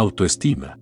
Autoestima.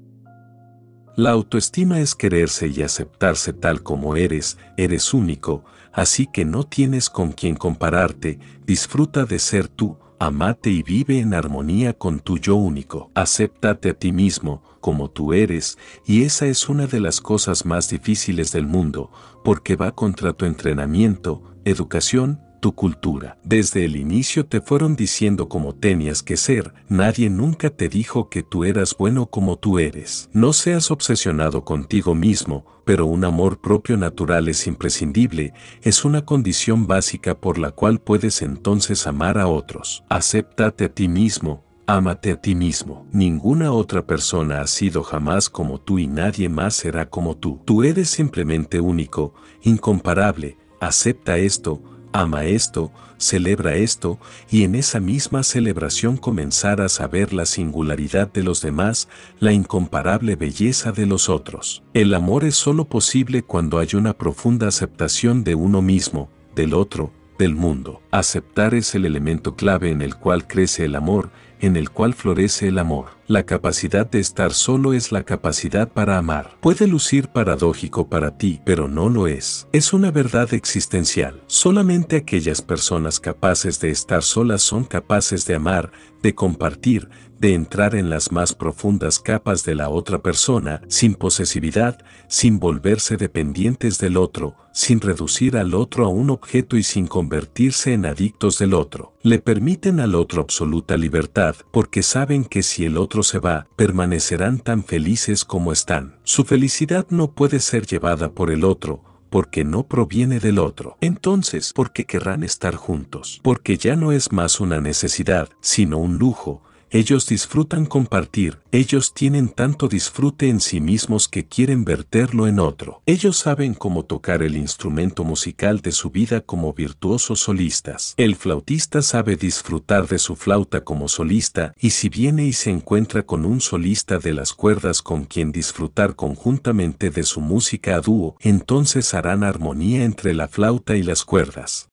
La autoestima es quererse y aceptarse tal como eres, eres único, así que no tienes con quien compararte, disfruta de ser tú, amate y vive en armonía con tu yo único. Acéptate a ti mismo, como tú eres, y esa es una de las cosas más difíciles del mundo, porque va contra tu entrenamiento, educación tu cultura. Desde el inicio te fueron diciendo cómo tenías que ser, nadie nunca te dijo que tú eras bueno como tú eres. No seas obsesionado contigo mismo, pero un amor propio natural es imprescindible, es una condición básica por la cual puedes entonces amar a otros. Acéptate a ti mismo, Ámate a ti mismo. Ninguna otra persona ha sido jamás como tú y nadie más será como tú. Tú eres simplemente único, incomparable. Acepta esto, ama esto, celebra esto, y en esa misma celebración comenzarás a ver la singularidad de los demás, la incomparable belleza de los otros. El amor es sólo posible cuando hay una profunda aceptación de uno mismo, del otro, del mundo. Aceptar es el elemento clave en el cual crece el amor, en el cual florece el amor. La capacidad de estar solo es la capacidad para amar. Puede lucir paradójico para ti, pero no lo es. Es una verdad existencial. Solamente aquellas personas capaces de estar solas son capaces de amar, de compartir, de entrar en las más profundas capas de la otra persona, sin posesividad, sin volverse dependientes del otro, sin reducir al otro a un objeto y sin convertirse en adictos del otro. Le permiten al otro absoluta libertad porque saben que si el otro se va, permanecerán tan felices como están. Su felicidad no puede ser llevada por el otro, porque no proviene del otro. Entonces, ¿por qué querrán estar juntos? Porque ya no es más una necesidad, sino un lujo, ellos disfrutan compartir, ellos tienen tanto disfrute en sí mismos que quieren verterlo en otro. Ellos saben cómo tocar el instrumento musical de su vida como virtuosos solistas. El flautista sabe disfrutar de su flauta como solista y si viene y se encuentra con un solista de las cuerdas con quien disfrutar conjuntamente de su música a dúo, entonces harán armonía entre la flauta y las cuerdas.